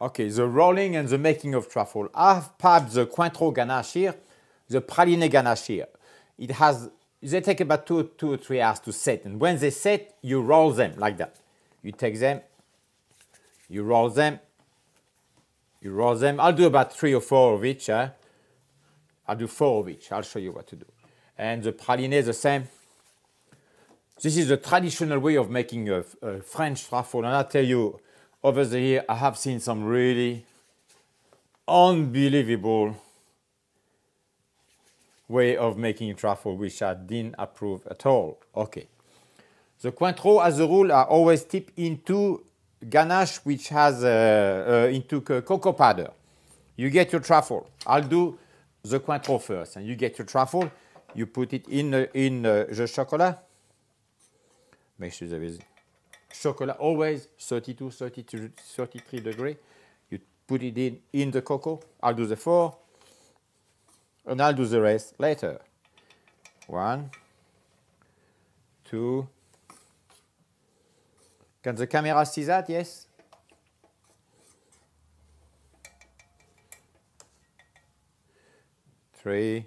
Okay, the rolling and the making of truffle. I've piped the Cointreau ganache here, the praline ganache here. It has, they take about two, two or three hours to set. And when they set, you roll them like that. You take them, you roll them, you roll them. I'll do about three or four of each. Eh? I'll do four of each. I'll show you what to do. And the praline the same. This is the traditional way of making a, a French truffle. And I'll tell you, Obviously, here I have seen some really unbelievable way of making truffle, which I didn't approve at all. Okay. The Cointreau, as a rule, I always tip into ganache, which has uh, uh, into cocoa powder. You get your truffle. I'll do the Cointreau first, and you get your truffle. You put it in uh, in uh, the chocolate. Make sure there is chocolate, always 32, 32, 33 degree. You put it in, in the cocoa. I'll do the four, and I'll do the rest later. One, two. Can the camera see that? Yes? Three.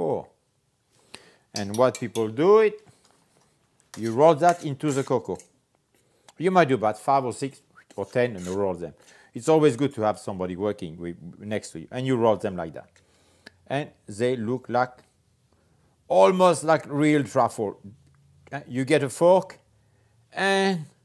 four. And what people do it, you roll that into the cocoa. You might do about five or six or 10 and you roll them. It's always good to have somebody working with, next to you and you roll them like that. And they look like, almost like real truffle. Uh, you get a fork and